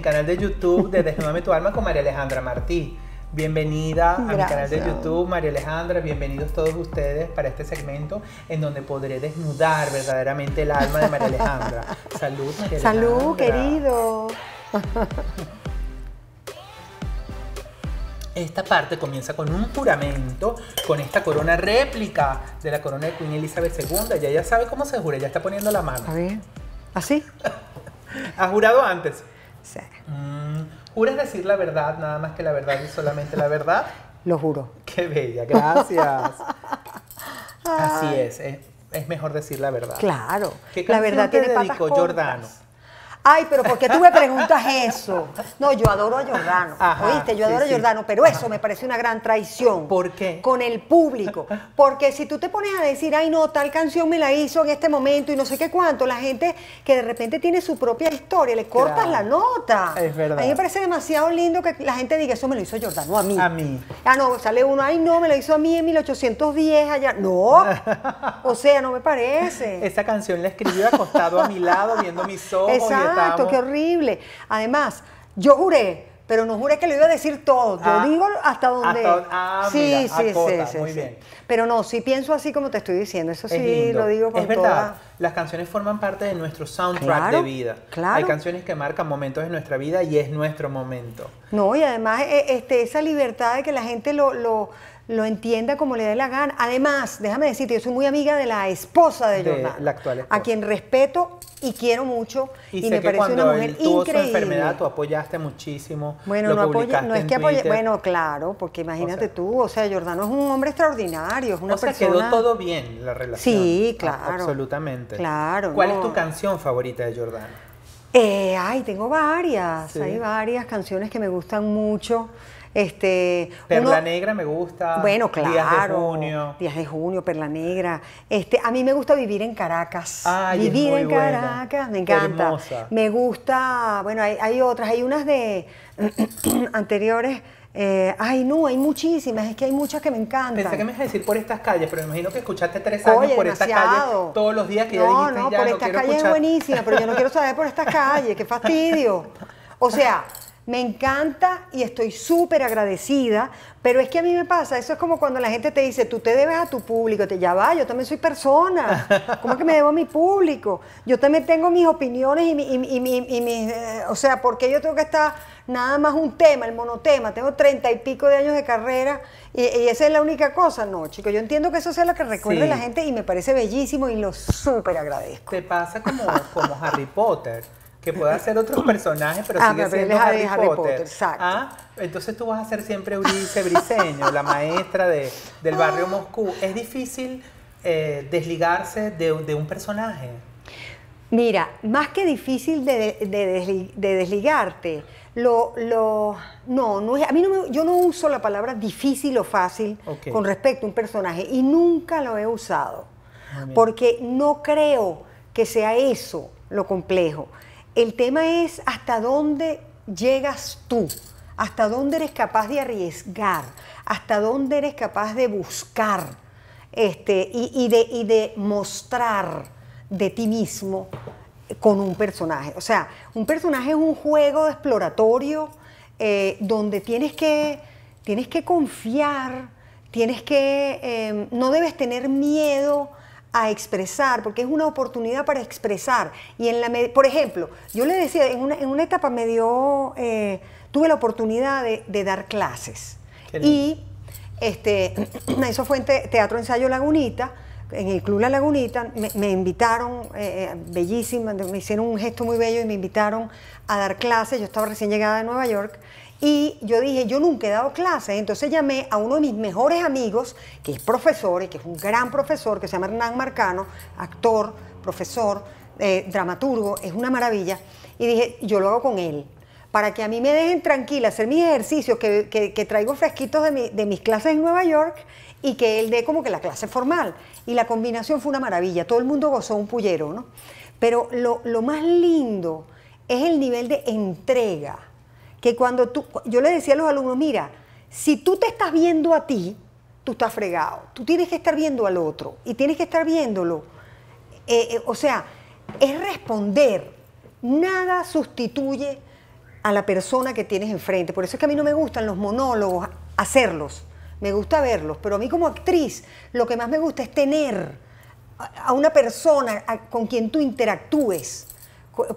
canal de YouTube de Desnudame tu alma con María Alejandra Martí. Bienvenida a mi canal de YouTube, María Alejandra. Bienvenidos todos ustedes para este segmento en donde podré desnudar verdaderamente el alma de María Alejandra. Salud, Salud, querido. Esta parte comienza con un juramento, con esta corona réplica de la corona de Queen Elizabeth II. Ya ya sabe cómo se jura, ya está poniendo la mano. ¿así? Ha jurado antes? Mm, ¿Juras decir la verdad, nada más que la verdad y solamente la verdad? Lo juro. Qué bella, gracias. Así es, es, mejor decir la verdad. Claro. ¿Qué la verdad te tiene dedicó Jordano? Ay, pero ¿por qué tú me preguntas eso? No, yo adoro a Jordano. ¿Oíste? Yo adoro a Jordano, pero eso me parece una gran traición. ¿Por qué? Con el público. Porque si tú te pones a decir, ay, no, tal canción me la hizo en este momento y no sé qué cuánto, la gente que de repente tiene su propia historia, le cortas la nota. Es verdad. A mí me parece demasiado lindo que la gente diga, eso me lo hizo Jordano a mí. A mí. Ah, no, sale uno, ay, no, me lo hizo a mí en 1810 allá. No. o sea, no me parece. Esa canción la escribió acostado a mi lado, viendo mis ojos. Exacto. Exacto, qué horrible. Además, yo juré, pero no juré que lo iba a decir todo. Te ah, digo hasta donde. ah, sí, sí, sí, muy Bien. Pero no, sí pienso así como te estoy diciendo. Eso sí lo digo con Es verdad. Las canciones forman parte de nuestro soundtrack de vida. Hay canciones que marcan momentos en nuestra vida y es nuestro momento. No, y además e, este, esa libertad de que la gente lo lo entienda como le dé la gana. Además, déjame decirte, yo soy muy amiga de la esposa de, de la actual esposa. a quien respeto y quiero mucho y, me parece una mujer tuvo increíble. Su enfermedad, tú apoyaste muchísimo. Bueno, no, no es que apoye, bueno, claro, porque imagínate tú, o sea, Jordán es un hombre extraordinario, es una o sea, quedó todo bien la relación. Sí, claro. Absolutamente. Claro. ¿Cuál es tu canción favorita de Jordán? Eh, ay, tengo varias, hay varias canciones que me gustan mucho. Este, Perla Negra me gusta. Bueno, claro. Días de junio. Días de junio, Perla Negra. Este, a mí me gusta vivir en Caracas. vivir en Caracas, me encanta. Me gusta, bueno, hay, otras, hay unas de anteriores. Eh, ay, no, hay muchísimas, es que hay muchas que me encantan. Pensé que me ibas a decir por estas calles, pero me imagino que escuchaste tres años por estas calles todos los días que no, ya No, no, por estas calles es buenísima, pero yo no quiero saber por estas calles, qué fastidio. O sea, me encanta y estoy súper agradecida, pero es que a mí me pasa, eso es como cuando la gente te dice, tú te debes a tu público, te ya va, yo también soy persona, ¿cómo que me debo a mi público? Yo también tengo mis opiniones y, mi, y, y mis, eh, o sea, porque yo tengo que estar nada más un tema, el monotema, tengo treinta y pico de años de carrera y, esa es la única cosa, no, chicos, yo entiendo que eso sea lo que recuerde la gente y me parece bellísimo y lo súper agradezco. Te pasa como, como Harry Potter que pueda hacer otros personajes, pero ah, sigue siendo Harry, Potter. exacto. Ah, entonces tú vas a ser siempre Ulisse Briseño, la maestra del barrio ah. Moscú. ¿Es difícil eh, desligarse de, un personaje? Mira, más que difícil de, desligarte, lo, lo, no, a mí no yo no uso la palabra difícil o fácil con respecto a un personaje y nunca lo he usado, porque no creo que sea eso lo complejo. El tema es hasta dónde llegas tú, hasta dónde eres capaz de arriesgar, hasta dónde eres capaz de buscar este, y, de, mostrar de ti mismo con un personaje. O sea, un personaje es un juego exploratorio eh, donde tienes que, tienes que confiar, tienes que, eh, no debes tener miedo a expresar, porque es una oportunidad para expresar. Y en la, por ejemplo, yo le decía, en una, en una etapa me dio, eh, tuve la oportunidad de, dar clases. Y este, eso fue en Teatro Ensayo Lagunita, en el Club La Lagunita, me, invitaron, eh, eh, bellísima, me hicieron un gesto muy bello y me invitaron a dar clases. Yo estaba recién llegada de Nueva York y yo dije, yo nunca he dado clases, entonces llamé a uno de mis mejores amigos, que es profesor y que es un gran profesor, que se llama Hernán Marcano, actor, profesor, eh, dramaturgo, es una maravilla, y dije, yo lo hago con él, para que a mí me dejen tranquila hacer mis ejercicios, que, traigo fresquitos de, mis clases en Nueva York, y que él dé como que la clase formal. Y la combinación fue una maravilla, todo el mundo gozó un pullero, ¿no? Pero lo más lindo es el nivel de entrega que cuando tú, yo le decía a los alumnos, mira, si tú te estás viendo a ti, tú estás fregado, tú tienes que estar viendo al otro y tienes que estar viéndolo. Eh, eh, o sea, es responder, nada sustituye a la persona que tienes enfrente. Por eso es que a mí no me gustan los monólogos, hacerlos, me gusta verlos, pero a mí como actriz lo que más me gusta es tener a una persona con quien tú interactúes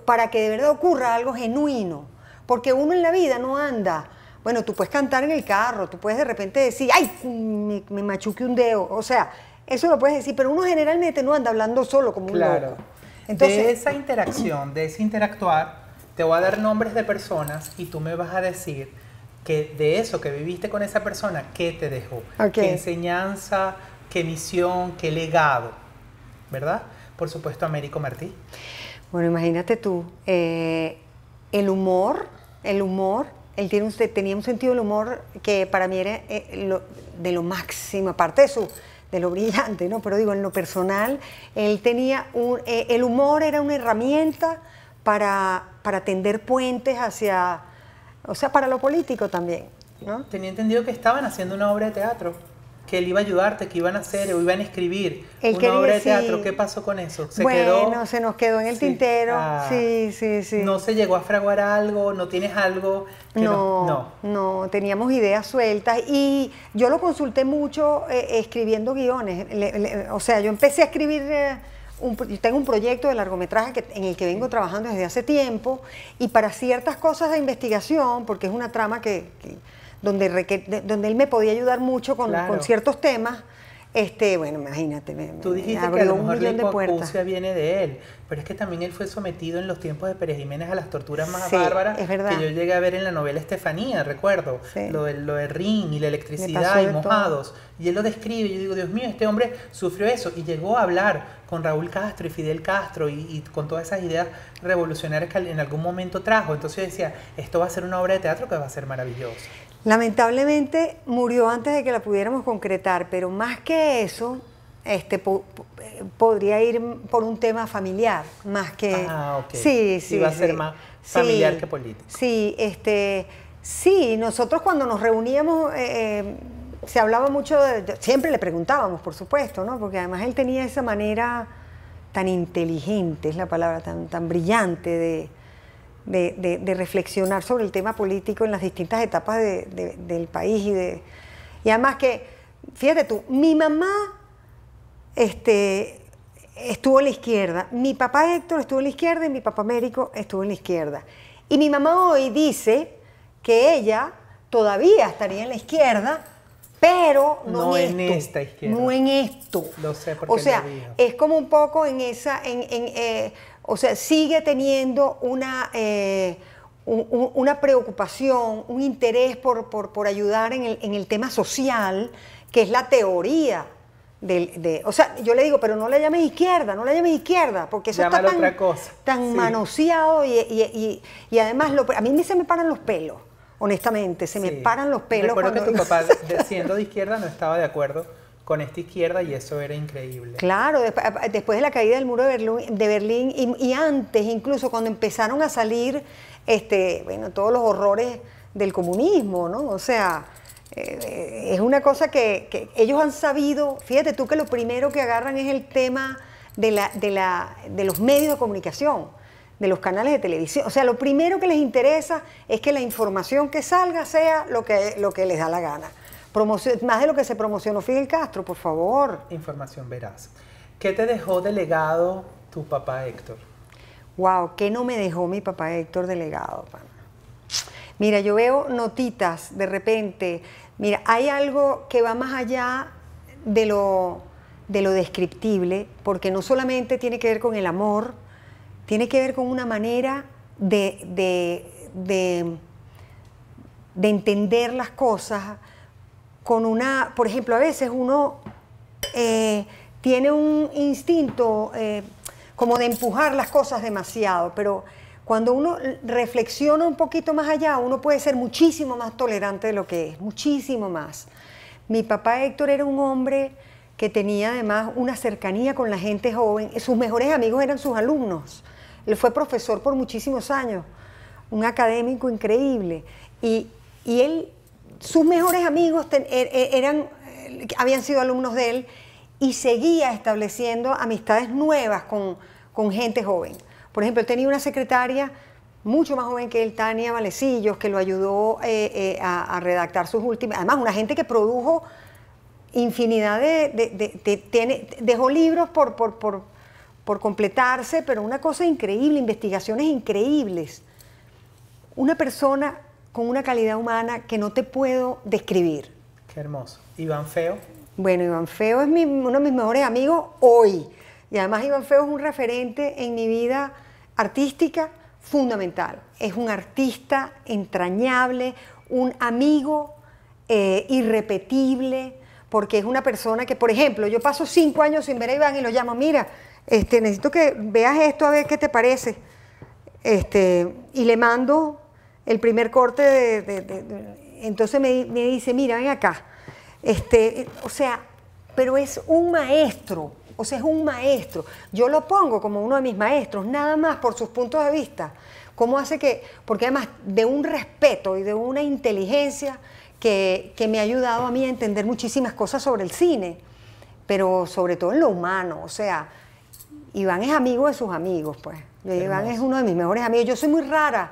para que de verdad ocurra algo genuino. Porque uno en la vida no anda. Bueno, tú puedes cantar en el carro, tú puedes de repente decir, ay, me, machuque un dedo. O sea, eso lo puedes decir, pero uno generalmente no anda hablando solo como un claro. Entonces, de esa interacción, de ese interactuar, te voy a dar nombres de personas y tú me vas a decir que de eso que viviste con esa persona, ¿qué te dejó? ¿Qué enseñanza, qué misión, qué legado? ¿Verdad? Por supuesto, Américo Martí. Bueno, imagínate tú, eh, el humor el humor. Él tiene un, tenía un sentido del humor que para mí era eh, de lo máximo, aparte de, su, de lo brillante, ¿no? Pero digo, en lo personal, él tenía un, eh, el humor era una herramienta para, para tender puentes hacia, o sea, para lo político también. ¿no? Tenía entendido que estaban haciendo una obra de teatro que él iba a ayudarte, que iban a hacer o iban a escribir Un una obra de teatro. ¿Qué pasó con eso? ¿Se bueno, se nos quedó en el tintero. Ah, sí, sí, sí. ¿No se llegó a fraguar algo? ¿No tienes algo? no, no, teníamos ideas sueltas y yo lo consulté mucho eh, escribiendo guiones. o sea, yo empecé a escribir... Eh, tengo un proyecto de largometraje en el que vengo trabajando desde hace tiempo y para ciertas cosas de investigación, porque es una trama que donde, él me podía ayudar mucho con, con ciertos temas. Este, bueno, imagínate, me, Tú dijiste que la viene de él, pero es que también él fue sometido en los tiempos de Pérez Jiménez a las torturas más bárbaras que yo llegué a ver en la novela Estefanía, recuerdo, lo, de, lo Rin y la electricidad y mojados. Y él lo describe, y yo digo, Dios mío, este hombre sufrió eso y llegó a hablar con Raúl Castro y Fidel Castro y, con todas esas ideas revolucionarias que en algún momento trajo. Entonces yo decía, esto va a ser una obra de teatro que va a ser maravillosa. Lamentablemente murió antes de que la pudiéramos concretar, pero más que eso, este, eh, podría ir por un tema familiar, más que... Ah, ok. Sí, sí. Iba a ser más familiar que político. Sí, este, sí, nosotros cuando nos reuníamos... Eh, eh, se hablaba mucho, de, siempre le preguntábamos, por supuesto, ¿no? Porque además él tenía esa manera tan inteligente, es la palabra, tan, tan brillante de, de, reflexionar sobre el tema político en las distintas etapas del país y de. además que, fíjate tú, mi mamá este, estuvo en la izquierda, mi papá Héctor estuvo en la izquierda y mi papá Américo estuvo en la izquierda. Y mi mamá hoy dice que ella todavía estaría en la izquierda, pero no, en, esta izquierda. No en esto. Lo sé porque o sea, es como un poco en esa, eh, o sea, sigue teniendo una, eh, una preocupación, un interés por, por, ayudar en el, en el, tema social, que es la teoría. Del, de, o sea, yo le digo, pero no la llames izquierda, no la llames izquierda, porque eso está tan, manoseado y, además lo, a mí se me paran los pelos honestamente, se me paran los pelos. Recuerdo que tu papá, siendo de izquierda, no estaba de acuerdo con esta izquierda y eso era increíble. Claro, después de la caída del muro de Berlín, y, antes incluso cuando empezaron a salir este, bueno, todos los horrores del comunismo, ¿no? O sea, eh, es una cosa que, que, ellos han sabido, fíjate tú que lo primero que agarran es el tema de, la, de, la, de los medios de comunicación, de los canales de televisión. O sea, lo primero que les interesa es que la información que salga sea lo que, lo que les da la gana más de lo que se promocionó Fidel Castro, por favor. Información veraz. ¿Qué te dejó delegado tu papá Héctor? Wow, ¿qué no me dejó mi papá Héctor delegado? Mira, yo veo notitas de repente. Mira, hay algo que va más allá de lo, de lo descriptible, porque no solamente tiene que ver con el amor, tiene que ver con una manera de, de, de entender las cosas, una, por ejemplo, a veces uno eh, tiene un instinto eh, como de empujar las cosas demasiado, pero cuando uno reflexiona un poquito más allá, uno puede ser muchísimo más tolerante de lo que es, muchísimo más. Mi papá Héctor era un hombre que tenía además una cercanía con la gente joven, sus mejores amigos eran sus alumnos, él fue profesor por muchísimos años, un académico increíble, y él sus mejores amigos er, er, eran, eh, habían sido alumnos de él y seguía estableciendo amistades nuevas con, gente joven. Por ejemplo, él tenía una secretaria mucho más joven que él, Tania Valecillos, que lo ayudó eh, eh, a, redactar sus últimas. Además, una gente que produjo infinidad de. tiene, dejó libros por, por, por, por, completarse, pero una cosa increíble, investigaciones increíbles. Una persona con una calidad humana que no te puedo describir. Qué hermoso. Iván Feo. Bueno, Iván Feo es uno de mis mejores amigos hoy. Y además Iván Feo es un referente en mi vida artística fundamental. Es un artista entrañable, un amigo eh, irrepetible, porque es una persona que, por ejemplo, yo paso cinco años sin ver a Iván y lo llamo, mira, este, necesito que veas esto a ver qué te parece. Este, y le mando el primer corte de... entonces me, dice, mira, ven acá. Este, o sea, pero es un maestro, o sea, es un maestro. Yo lo pongo como uno de mis maestros, nada más por sus puntos de vista. ¿Cómo hace que...? Porque además de un respeto y de una inteligencia que, me ha ayudado a mí a entender muchísimas cosas sobre el cine, pero sobre todo en lo humano, o sea... Iván es amigo de sus amigos, pues. Iván es uno de mis mejores amigos. Yo soy muy rara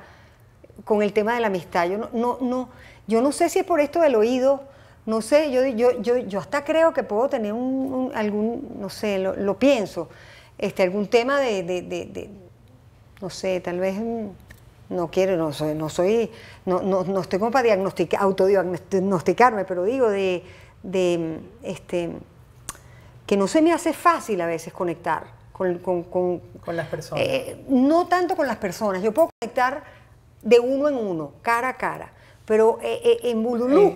con el tema de la amistad. Yo no, no, no, yo no sé si es por esto del oído, no sé, yo, yo, yo, hasta creo que puedo tener un, algún, no sé, lo, pienso, este, algún tema de, no sé, tal vez mm, no quiero, no soy, no soy, no, estoy como para diagnosticar, autodiagnosticarme, pero digo de, este, que no se me hace fácil a veces conectar con, con, con, con las personas. Eh, no tanto con las personas. Yo puedo conectar de uno en uno, cara a cara. Pero eh, eh, en Bululú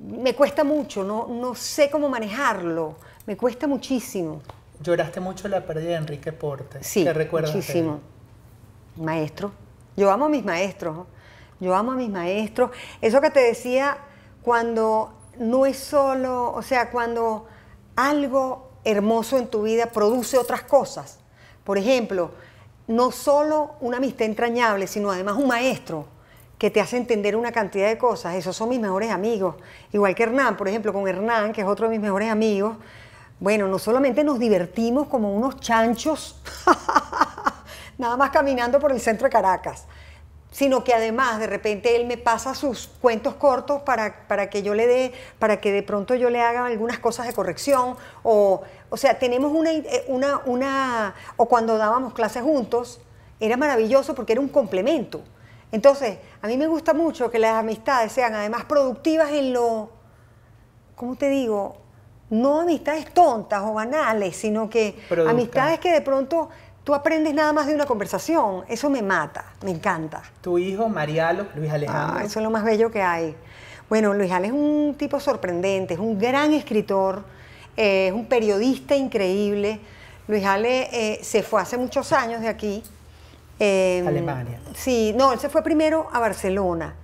me cuesta mucho, no, no sé cómo manejarlo, me cuesta muchísimo. Lloraste mucho la pérdida de Enrique Porte. Sí, ¿Te muchísimo. Maestro. Yo amo a mis maestros. Yo amo a mis maestros. Eso que te decía, cuando no es solo, o sea, cuando algo hermoso en tu vida produce otras cosas. Por ejemplo, no solo una amistad entrañable, sino además un maestro que te hace entender una cantidad de cosas. Esos son mis mejores amigos. Igual que Hernán, por ejemplo, con Hernán, que es otro de mis mejores amigos. Bueno, no solamente nos divertimos como unos chanchos, nada más caminando por el centro de Caracas, sino que además de repente él me pasa sus cuentos cortos para, para que yo le dé, para que de pronto yo le haga algunas cosas de corrección, o, o sea, tenemos una, eh, una, una, o cuando dábamos clases juntos, era maravilloso porque era un complemento. Entonces, a mí me gusta mucho que las amistades sean además productivas en lo, ¿cómo te digo? No amistades tontas o banales, sino que amistades que de pronto Tú aprendes nada más de una conversación. Eso me mata, me encanta. Tu hijo, Marialo, Luis Alejandro. Ah, eso es lo más bello que hay. Bueno, Luis Ale es un tipo sorprendente, es un gran escritor, eh, es un periodista increíble. Luis Ale eh, se fue hace muchos años de aquí. Em, Alemania. Sí, no, él se fue primero a Barcelona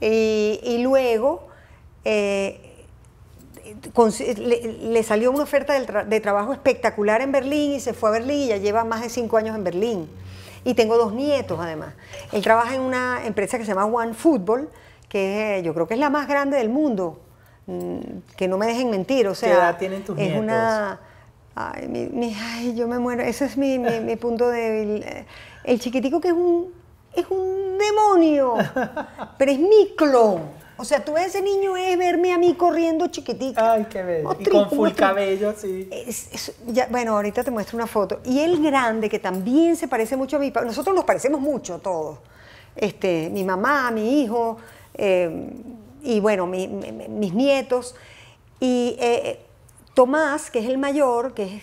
y, y luego eh, le, salió una oferta de, trabajo espectacular en Berlín y se fue a Berlín y ya lleva más de cinco años en Berlín. Y tengo dos nietos además. Él trabaja en una empresa que se llama One Football, que eh, yo creo que es la más grande del mundo. Mm, que no me dejen mentir, o sea, ¿Qué edad tienen tus nietos? una... Ay, mi, yo me muero. Ese es mi, punto de El chiquitico que es un, es un demonio, pero es mi clon. O sea, tú ese niño es verme a mí corriendo chiquitito. Ay, qué bello. y con full cabello, sí. bueno, ahorita te muestro una foto. Y el grande, que también se parece mucho a mí. Nosotros nos parecemos mucho todos. Este, mi mamá, mi hijo, em, y bueno, mis nietos. Y eh, eh, Tomás, que es el mayor, que es.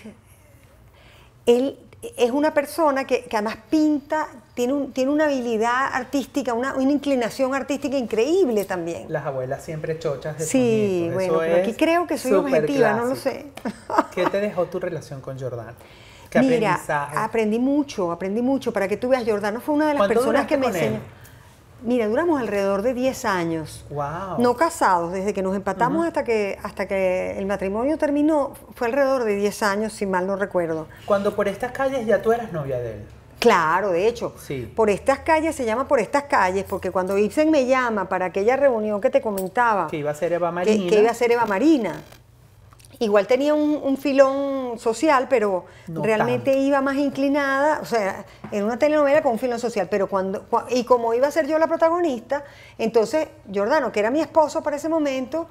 Él es una persona que además pinta tiene, un, tiene una habilidad artística, una, inclinación artística increíble también. Las abuelas siempre chochas de Sí, bueno, aquí creo que soy objetiva, no lo sé. ¿Qué te dejó tu relación con Jordán? Mira, aprendí mucho, aprendí mucho. Para que tú veas, Jordano fue una de las personas que me enseñó. Mira, duramos alrededor de 10 años. No casados, desde que nos empatamos hasta, que, hasta que el matrimonio terminó, fue alrededor de 10 años, si mal no recuerdo. Cuando por estas calles ya tú eras novia de él. Claro, de hecho, por estas calles se llama por estas calles, porque cuando Ibsen me llama para aquella reunión que te comentaba, que iba a ser Eva Marina, que, iba a ser Eva Marina, igual tenía un, filón social, pero realmente iba más inclinada, o sea, en una telenovela con un filón social, pero cuando, y como iba a ser yo la protagonista, entonces Jordano, que era mi esposo para ese momento,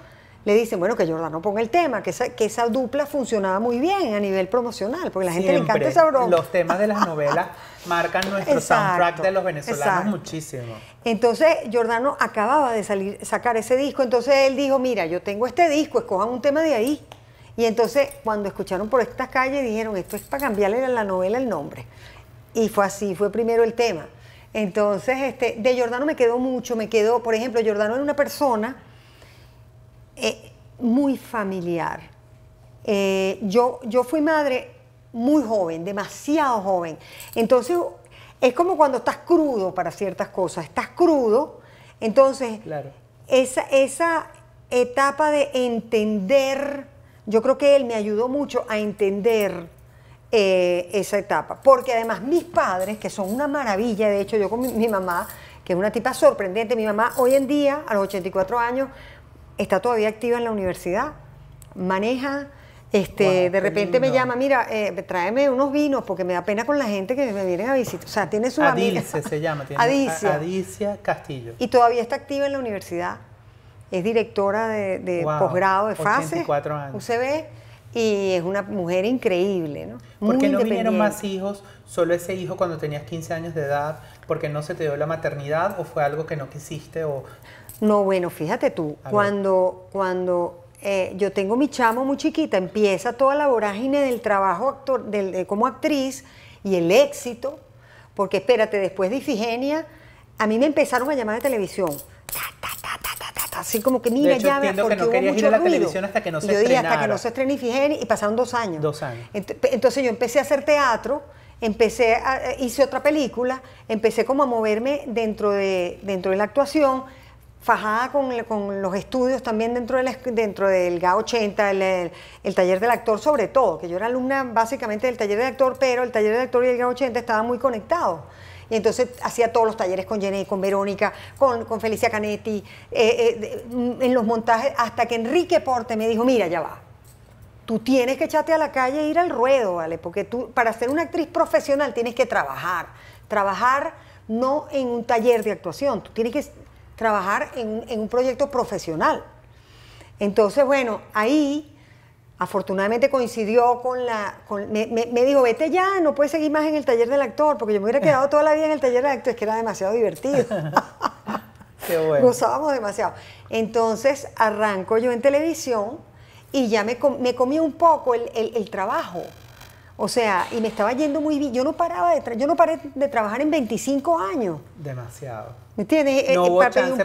le dicen, bueno, que Jordano ponga el tema, que esa, que esa dupla funcionaba muy bien a nivel promocional, porque la gente le encanta esa broma. Los temas de las novelas marcan nuestro soundtrack de los venezolanos muchísimo. Entonces, Jordano acababa de salir, sacar ese disco, entonces él dijo, mira, yo tengo este disco, escojan un tema de ahí. Y entonces, cuando escucharon por estas calles, dijeron, esto es para cambiarle a la novela el nombre. Y fue así, fue primero el tema. Entonces, este, de Jordano me quedó mucho, me quedó, por ejemplo, Jordano era una persona es eh, muy familiar. Eh, yo, yo fui madre muy joven, demasiado joven. Entonces, es como cuando estás crudo para ciertas cosas, estás crudo, entonces esa, etapa de entender, yo creo que él me ayudó mucho a entender eh, esa etapa, porque además mis padres, que son una maravilla, de hecho yo con mi, mi mamá, que es una tipa sorprendente, mi mamá hoy en día, a los 84 años, está todavía activa en la universidad, maneja, este, de repente me llama, mira, eh, tráeme unos vinos porque me da pena con la gente que me viene a visitar. O sea, tiene su Adice se llama, tiene Adicia. Castillo. Y todavía está activa en la universidad. Es directora de, de posgrado de FASE, UCB, y es una mujer increíble, ¿no? ¿Por qué no vinieron más hijos? Solo ese hijo cuando tenías 15 años de edad, porque no se te dio la maternidad o fue algo que no quisiste o no, bueno, fíjate tú, cuando, cuando eh, yo tengo mi chamo muy chiquita, empieza toda la vorágine del trabajo actor, del, como actriz y el éxito, porque espérate, después de Ifigenia, a mí me empezaron a llamar de televisión. así como que mira, ya porque no ir la televisión hasta que no se yo dije, hasta que no se estrenó Ifigenia y pasaron dos años. Dos años. Entonces yo empecé a hacer teatro, empecé a, eh, hice otra película, empecé como a moverme dentro de, dentro de la actuación fajada con, los estudios también dentro del, dentro del GA80, el, taller del actor sobre todo, que yo era alumna básicamente del taller del actor, pero el taller del actor y el GA80 estaban muy conectados. Y entonces hacía todos los talleres con Jenny, con Verónica, con, Felicia Canetti, eh, eh, mm, en los montajes, hasta que Enrique Porte me dijo, mira, ya va, tú tienes que echarte a la calle e ir al ruedo, ¿vale? Porque tú, para ser una actriz profesional tienes que trabajar, trabajar no en un taller de actuación, tú tienes que trabajar en, en un proyecto profesional. Entonces, bueno, ahí afortunadamente coincidió con la... me, me, dijo, vete ya, no puedes seguir más en el taller del actor, porque yo me hubiera quedado toda la vida en el taller del actor, es que era demasiado divertido. Qué bueno. Gozábamos demasiado. Entonces arranco yo en televisión y ya me, me comí un poco el, el trabajo. O sea, y me estaba yendo muy bien. Yo no paraba de yo no paré de trabajar en 25 años. Demasiado. ¿Me entiendes? Eh,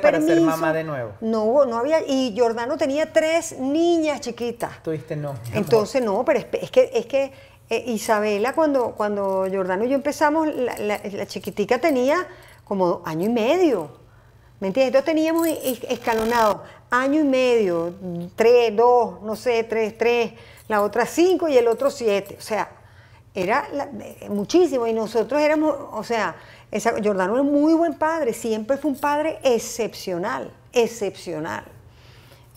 para ser mamá de nuevo. No hubo, no había. Y Jordano tenía tres niñas chiquitas. Tuviste no. Entonces no, pero es, que es que eh, Isabela cuando cuando Jordano y yo empezamos la, la chiquitica tenía como año y medio. ¿Me entiendes? Entonces teníamos e, e, escalonado año y medio, tres, dos, no sé, tres, tres, la otra cinco y el otro siete. O sea, era eh, muchísimo y nosotros éramos, o sea, Jordano era muy buen padre, siempre fue un padre excepcional, excepcional.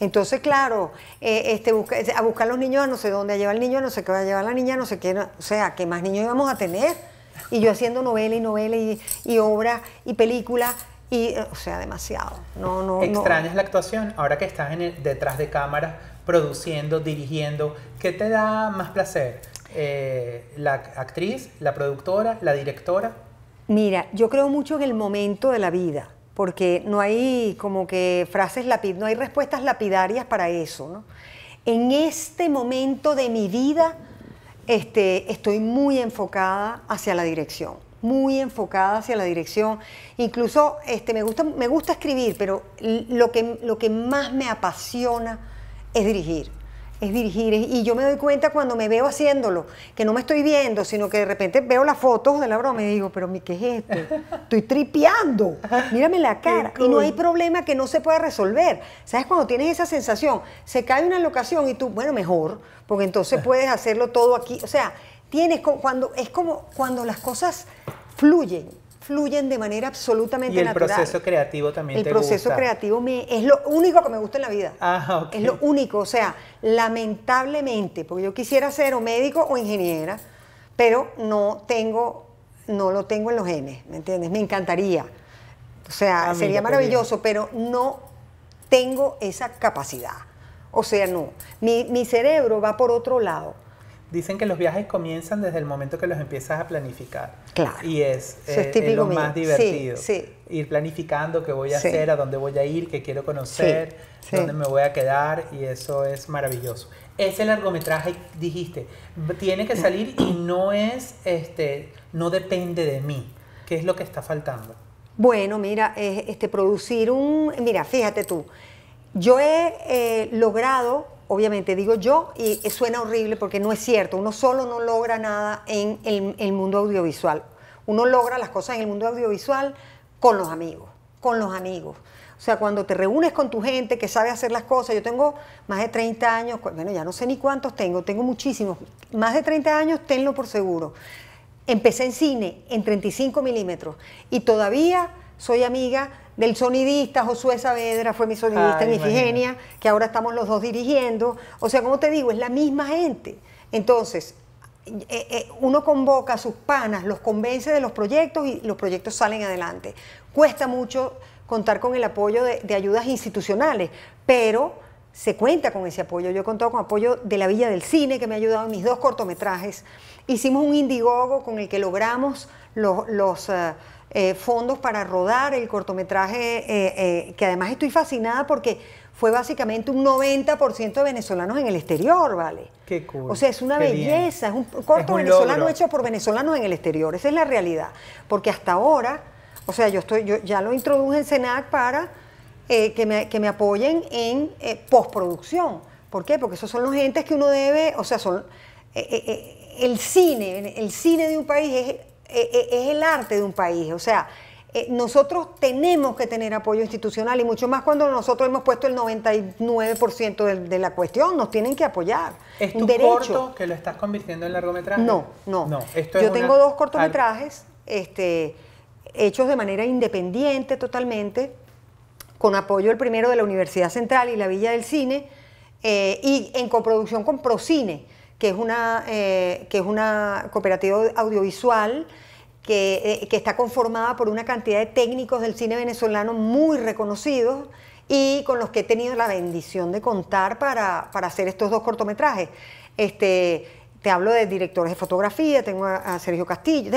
Entonces, claro, eh, este, a buscar los niños a no sé dónde, a llevar el niño, a no sé qué va a llevar la niña, no sé qué, o sea, ¿qué más niños íbamos a tener? Y yo haciendo novela y novela y, y obras y película, Y, eh, o sea, demasiado. No, no, ¿Extrañas la actuación ahora que estás detrás de cámara produciendo, dirigiendo? ¿Qué te da más placer? Eh, la actriz, la productora, la directora? Mira, yo creo mucho en el momento de la vida, porque no hay como que frases lapid, no hay respuestas lapidarias para eso, ¿no? En este momento de mi vida este, estoy muy enfocada hacia la dirección, muy enfocada hacia la dirección. Incluso este, me, gusta, me gusta escribir, pero lo que, lo que más me apasiona es dirigir es dirigir. Y yo me doy cuenta cuando me veo haciéndolo, que no me estoy viendo, sino que de repente veo las fotos de la broma y digo, pero mi, ¿qué es esto? Estoy tripeando, mírame la cara. Y no hay problema que no se pueda resolver. ¿Sabes? Cuando tienes esa sensación, se cae una locación y tú, bueno, mejor, porque entonces puedes hacerlo todo aquí. O sea, tienes, cuando, es como cuando las cosas fluyen fluyen de manera absolutamente natural. el proceso creativo también el te gusta. proceso creativo me, es lo único que me gusta en la vida. Ah, Es lo único, o sea, lamentablemente, porque yo quisiera ser o médico o ingeniera, pero no tengo, no lo tengo en los genes, ¿me entiendes? Me encantaría. O sea, ah, sería maravilloso, pero no tengo esa capacidad. O sea, no. mi cerebro va por otro lado. Dicen que los viajes comienzan desde el momento que los empiezas a planificar. Claro. Y es, eh, lo más divertido. Ir planificando qué voy a hacer, a dónde voy a ir, qué quiero conocer, dónde me voy a quedar y eso es maravilloso. Ese largometraje, dijiste, tiene que salir y no es, este, no depende de mí. ¿Qué es lo que está faltando? Bueno, mira, este, producir un, mira, fíjate tú, yo he eh, logrado obviamente digo yo, y suena horrible porque no es cierto, uno solo no logra nada en el, mundo audiovisual. Uno logra las cosas en el mundo audiovisual con los amigos, con los amigos. O sea, cuando te reúnes con tu gente que sabe hacer las cosas, yo tengo más de 30 años, bueno, ya no sé ni cuántos tengo, tengo muchísimos, más de 30 años, tenlo por seguro. Empecé en cine en 35 milímetros y todavía soy amiga del sonidista Josué Saavedra, fue mi sonidista en Ifigenia, que ahora estamos los dos dirigiendo. O sea, como te digo, es la misma gente. Entonces, eh, eh, uno convoca a sus panas, los convence de los proyectos y los proyectos salen adelante. Cuesta mucho contar con el apoyo de, ayudas institucionales, pero se cuenta con ese apoyo. Yo he contado con apoyo de la Villa del Cine, que me ha ayudado en mis dos cortometrajes. Hicimos un indigogo con el que logramos los, eh, eh, fondos para rodar el cortometraje, eh, eh, que además estoy fascinada porque fue básicamente un 90% de venezolanos en el exterior, ¿vale? Qué O sea, es una belleza, es un corto venezolano hecho por venezolanos en el exterior, esa es la realidad. Porque hasta ahora, o sea, yo, estoy, yo ya lo introduje en CENAC para que me, que, me, apoyen en postproducción. ¿Por qué? Porque esos son los entes que uno debe, o sea, son el cine, el cine de un país es eh, eh, es el arte de un país. O sea, eh, nosotros tenemos que tener apoyo institucional y mucho más cuando nosotros hemos puesto el 99% de, la cuestión, nos tienen que apoyar. ¿Es un corto que lo estás convirtiendo en largometraje? No, no. Yo tengo dos cortometrajes este, hechos de manera independiente totalmente, con apoyo el primero de la Universidad Central y la Villa del Cine, y en coproducción con Procine, que es una, que es una cooperativa audiovisual eh, que, está conformada por una cantidad de técnicos del cine venezolano muy reconocidos y con los que he tenido la bendición de contar para, hacer estos dos cortometrajes. Este, te hablo de directores de fotografía, tengo a, Sergio Castillo,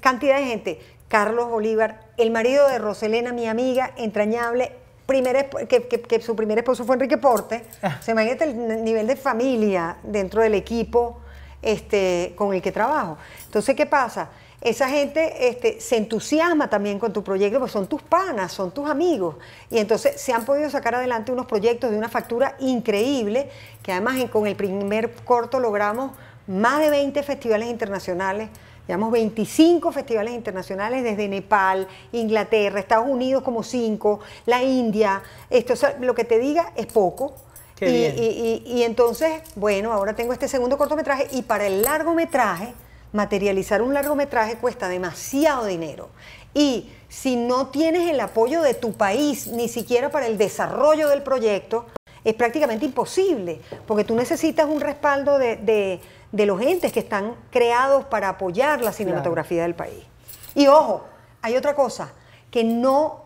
cantidad de gente. Carlos Bolívar, el marido de Roselena, mi amiga entrañable, que, su primer esposo fue Enrique Porte. Ah. Se imaginan el nivel de familia dentro del equipo este, con el que trabajo. Entonces, ¿qué pasa? esa gente este, se entusiasma también con tu proyecto, porque son tus panas, son tus amigos. Y entonces se han podido sacar adelante unos proyectos de una factura increíble, que además con el primer corto logramos más de 20 festivales internacionales. Llevamos 25 festivales internacionales desde Nepal, Inglaterra, Estados Unidos como 5, la India. Esto, lo que te diga es poco. Y, y entonces, bueno, ahora tengo este segundo cortometraje y para el largometraje materializar un largometraje cuesta demasiado dinero. Y si no tienes el apoyo de tu país, ni siquiera para el desarrollo del proyecto, es prácticamente imposible, porque tú necesitas un respaldo de, los entes que están creados para apoyar la cinematografía del país. Y ojo, hay otra cosa, que no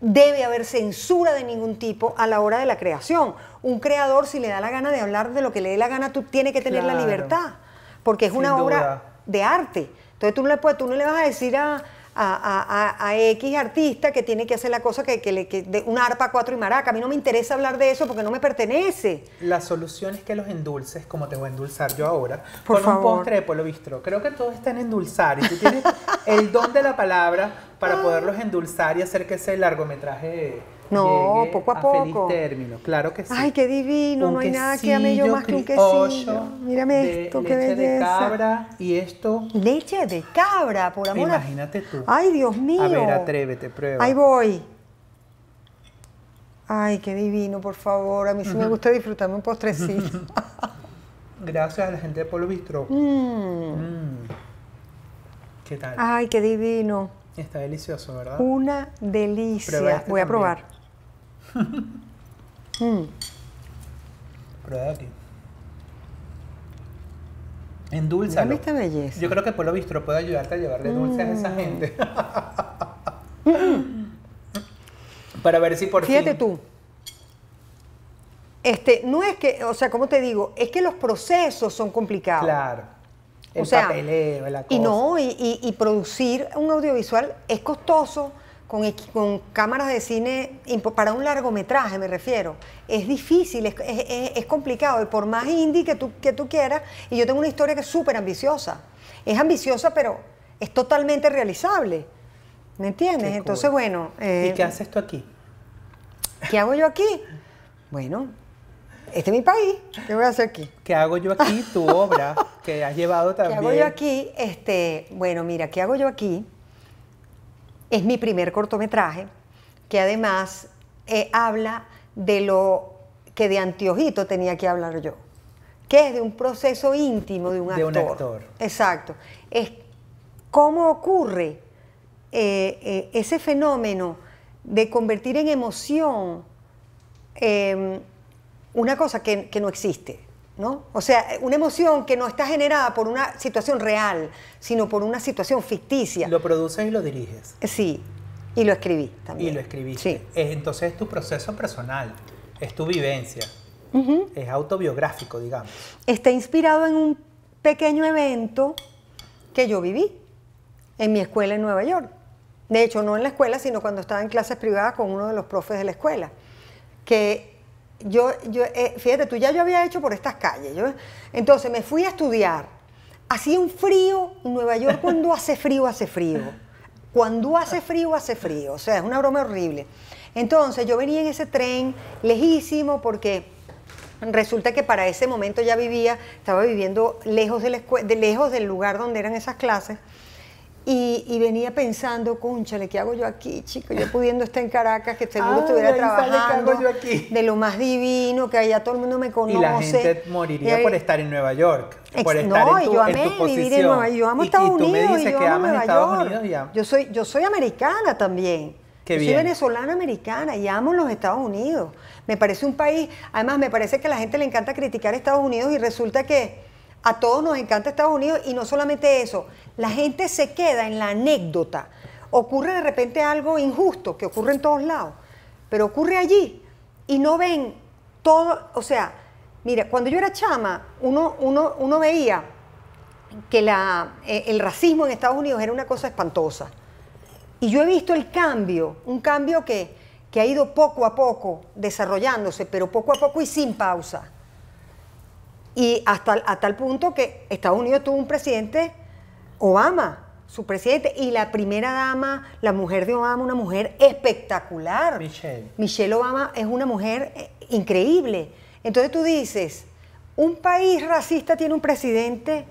debe haber censura de ningún tipo a la hora de la creación. Un creador, si le da la gana de hablar de lo que le dé la gana, tú tienes que tener la libertad porque es una obra de arte. Entonces tú no le, puedes, tú no le vas a decir a, X artista que tiene que hacer la cosa que, que le de un arpa, cuatro y maraca. A mí no me interesa hablar de eso porque no me pertenece. La solución es que los endulces, como te voy a endulzar yo ahora, Por con un postre de polo bistro. Creo que todo está en endulzar y tú tienes el don de la palabra para ah. poderlos endulzar y hacer que ese largometraje no, poco a, a poco. Feliz término, claro que sí. Ay, qué divino, no hay nada que ame yo más que un quesillo. Mírame esto, qué belleza. Leche de cabra y esto. Leche de cabra, por amor. Imagínate tú. Ay, Dios mío. A ver, atrévete, prueba. Ahí voy. Ay, qué divino, por favor. A mí sí me gusta disfrutarme un postrecito. Gracias a la gente de Polo Bistro. Mm. Mm. ¿Qué tal? Ay, qué divino. Está delicioso, ¿verdad? Una delicia. Este voy a probar mm. Prueba aquí. Endulzalo. belleza. Yo creo que Polo Bistro puede ayudarte a llevarle dulces a esa mm. gente. Para ver si por fin... Fíjate tú. Este, no es que, o sea, ¿cómo te digo? Es que los procesos son complicados. Claro. o sea, papeleo, la cosa. Y no, y producir un audiovisual es costoso con, cámaras de cine para un largometraje, me refiero. Es difícil, es, complicado. Y por más indie que tú, que tú quieras, y yo tengo una historia que es súper ambiciosa. Es ambiciosa, pero es totalmente realizable. ¿Me entiendes? Entonces, bueno. ¿Y qué eh, haces tú aquí? ¿Qué hago yo aquí? Bueno, este es mi país, ¿qué voy a hacer aquí? ¿Qué hago yo aquí? Tu obra que has llevado también. ¿Qué hago yo aquí? Este, bueno, mira, ¿qué hago yo aquí? es mi primer cortometraje, que además eh, habla de lo que de anteojito tenía que hablar yo, que es de un proceso íntimo de un actor. De un actor. Exacto. Es cómo ocurre eh, eh, ese fenómeno de convertir en emoción em, una cosa que no existe. ¿no? O sea, una emoción que no está generada por una situación real, sino por una situación ficticia. Lo produces y lo diriges. Eh, sí, y lo escribí también. Y lo escribí. Sí. Entonces es tu proceso personal, es tu vivencia, es autobiográfico, digamos. Está inspirado en un pequeño evento que yo viví en mi escuela en Nueva York. De hecho, no en la escuela, sino cuando estaba en clases privadas con uno de los profes de la escuela, que yo, eh, fíjate, tú ya yo había hecho por estas calles. Yo, entonces me fui a estudiar. Hacía un frío, en Nueva York cuando hace frío, hace frío. Cuando hace frío, hace frío. O sea, es una broma horrible. Entonces yo venía en ese tren lejísimo porque resulta que para ese momento ya vivía, estaba viviendo lejos, lejos del lugar donde eran esas clases. Y, venía pensando, conchale, ¿qué hago yo aquí, chico? Yo pudiendo estar en Caracas, que seguro ah, estuviera trabajando aquí. de lo más divino, que allá todo el mundo me conoce. Y la gente moriría por estar en Nueva York, por estar no, en tu, yo amé vivir en Nueva York. Yo amo y, Estados tú Unidos, me dices yo que amo Estados Unidos ya. Yo soy, yo soy americana también. soy venezolana americana y amo los Estados Unidos. Me parece un país, además me parece que a la gente le encanta criticar a Estados Unidos y resulta que a todos nos encanta Estados Unidos y no solamente eso, la gente se queda en la anécdota. Ocurre de repente algo injusto, que ocurre en todos lados, pero ocurre allí y no ven todo, o sea, mira, cuando yo era chama, uno, uno, uno veía que la, eh, el racismo en Estados Unidos era una cosa espantosa. Y yo he visto el cambio, un cambio que, que ha ido poco a poco desarrollándose, pero poco a poco y sin pausa. Y hasta a tal punto que Estados Unidos tuvo un presidente, Obama, su presidente, y la primera dama, la mujer de Obama, una mujer espectacular. Michelle. Michelle Obama es una mujer eh, increíble. Entonces tú dices, un país racista tiene un presidente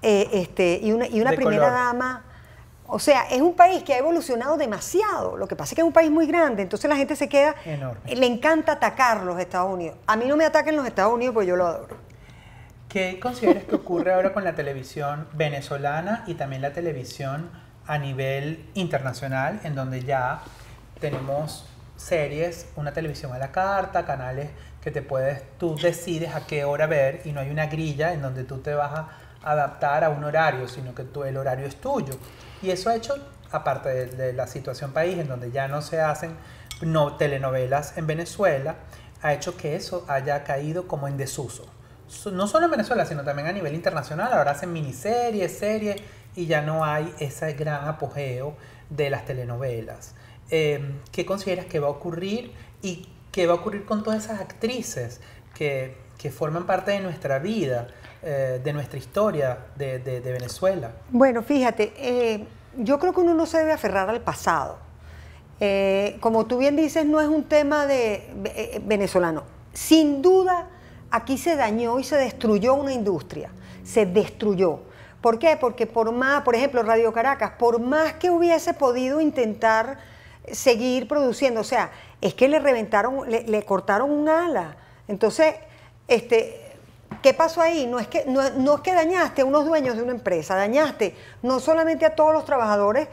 eh, este, y una, y una primera dama. O sea, es un país que ha evolucionado demasiado. Lo que pasa es que es un país muy grande, entonces la gente se queda. Le encanta atacar los Estados Unidos. A mí no me ataquen los Estados Unidos porque yo lo adoro. ¿Qué consideras que ocurre ahora con la televisión venezolana y también la televisión a nivel internacional, en donde ya tenemos series, una televisión a la carta, canales que te puedes, tú decides a qué hora ver y no hay una grilla en donde tú te vas a adaptar a un horario, sino que el horario es tuyo. Y eso ha hecho, aparte de, la situación país, en donde ya no se hacen no, telenovelas en Venezuela, ha hecho que eso haya caído como en desuso no solo en Venezuela, sino también a nivel internacional. Ahora hacen miniseries, series, y ya no hay ese gran apogeo de las telenovelas. Em, ¿Qué consideras que va a ocurrir y qué va a ocurrir con todas esas actrices que, forman parte de nuestra vida, eh, de nuestra historia de, Venezuela? Bueno, fíjate, eh, yo creo que uno no se debe aferrar al pasado. Eh, como tú bien dices, no es un tema de venezolano. Sin duda, aquí se dañó y se destruyó una industria, se destruyó. ¿Por qué? Porque por más, por ejemplo, Radio Caracas, por más que hubiese podido intentar seguir produciendo, o sea, es que le reventaron, le, cortaron un ala. Entonces, este, ¿Qué pasó ahí? No es, que, no es que dañaste a unos dueños de una empresa, dañaste no solamente a todos los trabajadores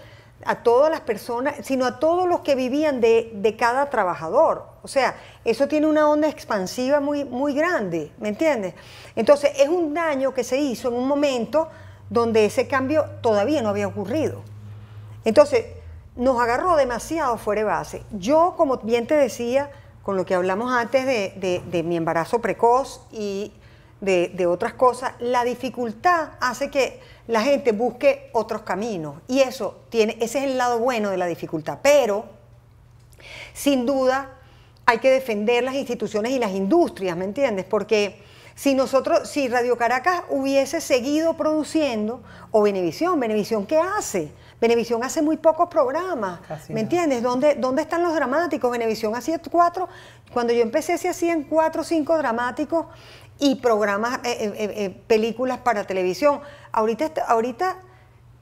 a todas las personas, sino a todos los que vivían de, cada trabajador. O sea, eso tiene una onda expansiva muy, muy grande, ¿me entiendes? Entonces, es un daño que se hizo en un momento donde ese cambio todavía no había ocurrido. Entonces, nos agarró demasiado fuera de base. Yo, como bien te decía, con lo que hablamos antes de mi embarazo precoz y de, otras cosas, la dificultad hace que la gente busque otros caminos. Y eso tiene, ese es el lado bueno de la dificultad. Pero, sin duda, hay que defender las instituciones y las industrias, ¿me entiendes? Porque si nosotros, si Radio Caracas hubiese seguido produciendo, o Benevisión, Benevisión, ¿qué hace? Benevisión hace muy pocos programas, ¿me entiendes? ¿Dónde, ¿Dónde están los dramáticos? Benevisión hacía cuatro, cuando yo empecé se hacían cuatro o cinco dramáticos y programas, eh, eh, eh, películas para televisión. Ahorita, ahorita,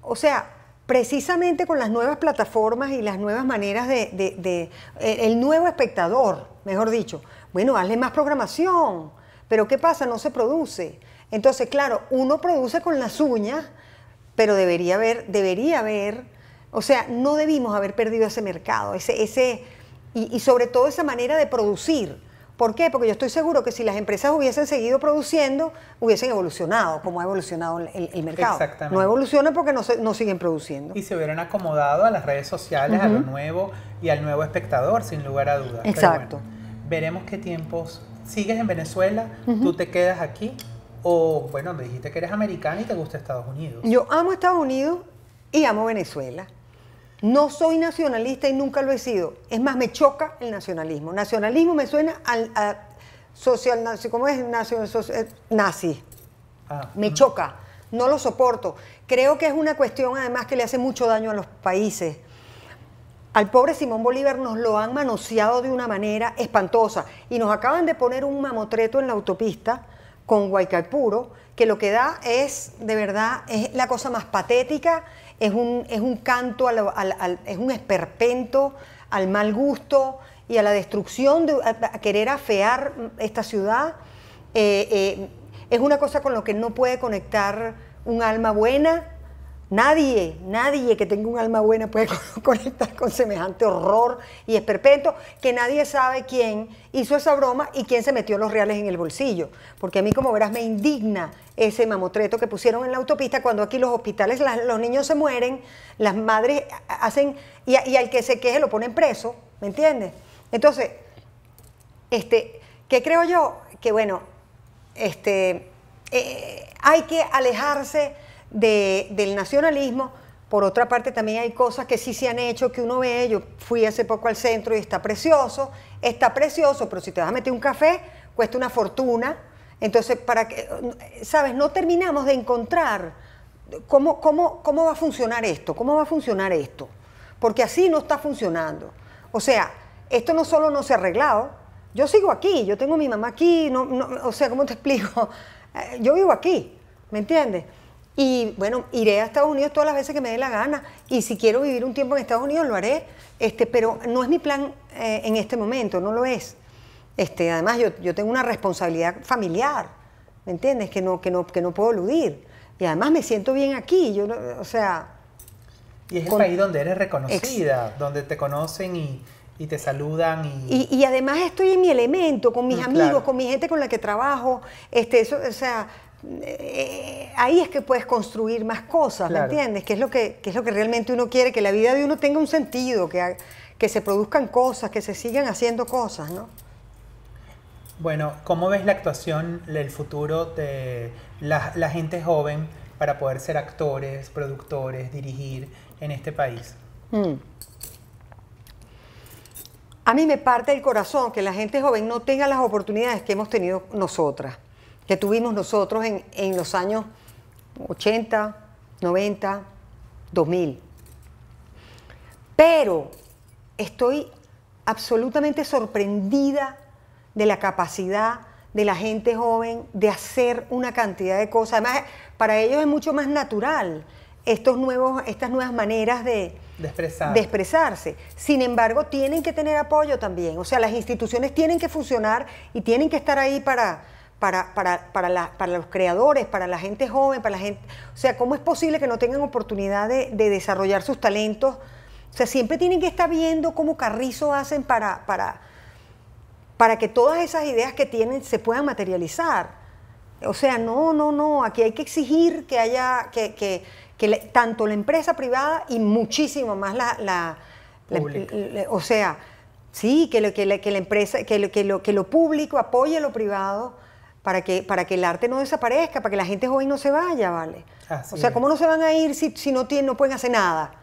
o sea, precisamente con las nuevas plataformas y las nuevas maneras de, el nuevo espectador, mejor dicho, bueno, hazle más programación, pero ¿qué pasa? No se produce. Entonces, claro, uno produce con las uñas, pero debería haber, debería haber, o sea, no debimos haber perdido ese mercado, ese, ese, y, y sobre todo esa manera de producir ¿Por qué? Porque yo estoy seguro que si las empresas hubiesen seguido produciendo, hubiesen evolucionado, como ha evolucionado el, mercado. No evolucionan porque no, siguen produciendo. Y se hubieran acomodado a las redes sociales, a lo nuevo y al nuevo espectador, sin lugar a dudas. Exacto. veremos qué tiempos. ¿Sigues en Venezuela? ¿Tú te quedas aquí? O, bueno, me dijiste que eres americana y te gusta Estados Unidos. Yo amo Estados Unidos y amo Venezuela. No soy nacionalista y nunca lo he sido. Es más, me choca el nacionalismo. Nacionalismo me suena al a social, ¿cómo es? Eh, nazi. Ah, me choca. No lo soporto. Creo que es una cuestión además que le hace mucho daño a los países. Al pobre Simón Bolívar nos lo han manoseado de una manera espantosa y nos acaban de poner un mamotreto en la autopista con Puro, que lo que da es, de verdad, es la cosa más patética, es un, canto, al, es un esperpento al mal gusto y a la destrucción, de, a, querer afear esta ciudad. Eh, eh, es una cosa con lo que no puede conectar un alma buena Nadie, nadie que tenga un alma buena puede conectar con semejante horror y esperpento, que nadie sabe quién hizo esa broma y quién se metió los reales en el bolsillo. Porque a mí, como verás, me indigna ese mamotreto que pusieron en la autopista cuando aquí los hospitales, los niños se mueren, las madres hacen, y, al que se queje lo ponen preso, ¿me entiendes? Entonces, este, ¿qué creo yo? Que bueno, este, eh, hay que alejarse del nacionalismo. Por otra parte, también hay cosas que sí se han hecho, que uno ve, yo fui hace poco al centro y está precioso, está precioso, pero si te vas a meter un café, cuesta una fortuna. Entonces, para que, ¿sabes? No terminamos de encontrar cómo, cómo, cómo va a funcionar esto, cómo va a funcionar esto, porque así no está funcionando. O sea, esto no solo no se ha arreglado, yo sigo aquí, yo tengo mi mamá aquí, no, no, o sea, ¿cómo te explico? Eh, yo vivo aquí, ¿me entiendes? Y bueno, iré a Estados Unidos todas las veces que me dé la gana. Y si quiero vivir un tiempo en Estados Unidos, lo haré. Este, pero no es mi plan eh, en este momento, no lo es. Este, además, yo, tengo una responsabilidad familiar, ¿me entiendes? Que no, que, no, que no puedo eludir. Y además me siento bien aquí. Yo, o sea, y es el país donde eres reconocida, donde te conocen y, te saludan. Y... además estoy en mi elemento, con mis mm, amigos, con mi gente con la que trabajo. Este, eso, o sea, eh, ahí es que puedes construir más cosas, ¿me entiendes? Que es, lo que, es lo que realmente uno quiere, que la vida de uno tenga un sentido, que, se produzcan cosas, que se sigan haciendo cosas, ¿no? Bueno, ¿cómo ves la actuación, del futuro de la, gente joven para poder ser actores, productores, dirigir en este país? Mm. A mí me parte el corazón que la gente joven no tenga las oportunidades que hemos tenido nosotras que tuvimos nosotros en, los años 80, 90, 2000. Pero estoy absolutamente sorprendida de la capacidad de la gente joven de hacer una cantidad de cosas. Además, para ellos es mucho más natural estos nuevos, estas nuevas maneras de, de, expresarse. Sin embargo, tienen que tener apoyo también. O sea, las instituciones tienen que funcionar y tienen que estar ahí para, para, los creadores, para la gente joven, para la gente... O sea, ¿cómo es posible que no tengan oportunidad de, desarrollar sus talentos? O sea, siempre tienen que estar viendo cómo Carrizo hacen para, para, para que todas esas ideas que tienen se puedan materializar. O sea, no, no, no, aquí hay que exigir que haya, que, tanto la empresa privada y muchísimo más la... o sea, sí, que, lo, que, la, empresa, que lo, que, lo, que lo público apoye lo privado para que, para que el arte no desaparezca, para que la gente joven no se vaya, ¿vale? o sea, ¿cómo no se van a ir si, no, tienen, no pueden hacer nada?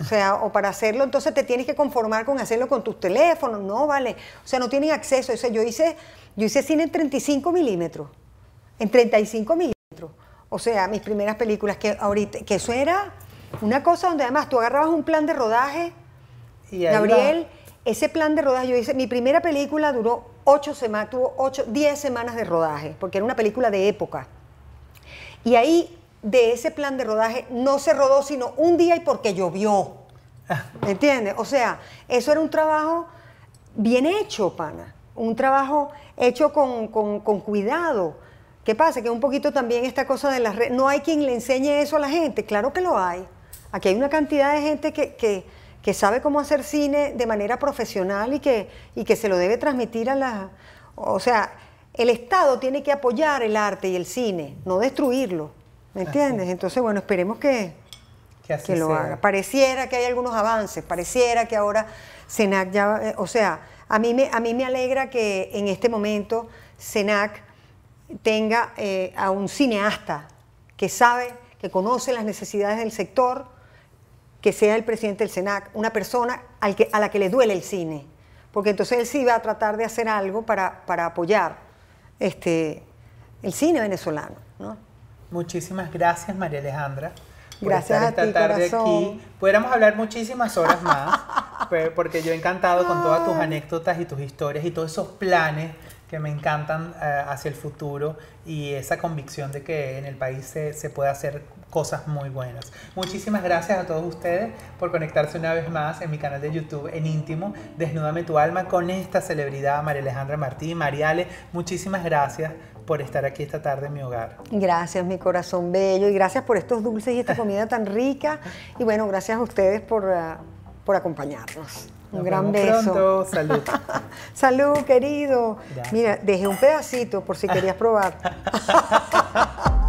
O sea, o para hacerlo, entonces te tienes que conformar con hacerlo con tus teléfonos, no, ¿vale? O sea, no tienen acceso. O yo hice, yo hice cine en 35 milímetros, en 35 milímetros. O sea, mis primeras películas, que ahorita, que eso era una cosa donde además tú agarrabas un plan de rodaje, Gabriel, ese plan de rodaje, yo hice, mi primera película duró ocho semanas, tuvo diez semanas de rodaje, porque era una película de época. Y ahí, de ese plan de rodaje, no se rodó sino un día y porque llovió. Ah. ¿Me entiendes? O sea, eso era un trabajo bien hecho, pana. Un trabajo hecho con, cuidado. ¿Qué pasa? Que un poquito también esta cosa de las redes. No hay quien le enseñe eso a la gente. Claro que lo hay. Aquí hay una cantidad de gente que que sabe cómo hacer cine de manera profesional y que, y que se lo debe transmitir a la... O sea, el Estado tiene que apoyar el arte y el cine, no destruirlo. ¿Me entiendes? Entonces, bueno, esperemos que, que, lo haga. Pareciera que hay algunos avances, pareciera que ahora Senac ya... Eh, o sea, a mí, me, a mí me alegra que en este momento Senac tenga eh, a un cineasta que sabe, que conoce las necesidades del sector, que sea el presidente del SENAC una persona al que, a la que le duele el cine, porque entonces él sí va a tratar de hacer algo para, para apoyar este, el cine venezolano. ¿no? Muchísimas gracias, María Alejandra. gracias Por gracias estar esta tarde aquí. Pudiéramos hablar muchísimas horas más, pues, porque yo he encantado con todas tus anécdotas y tus historias y todos esos planes que me encantan eh, hacia el futuro y esa convicción de que en el país se, se, puede hacer cosas muy buenas. Muchísimas gracias a todos ustedes por conectarse una vez más en mi canal de YouTube en íntimo, Desnúdame tu alma con esta celebridad María Alejandra María Mariale, muchísimas gracias por estar aquí esta tarde en mi hogar. Gracias, mi corazón bello, y gracias por estos dulces y esta comida tan rica. Y bueno, gracias a ustedes por, eh, por acompañarnos un gran beso. Pronto. Salud. Salud, querido. Mira, dejé un pedacito por si querías probar.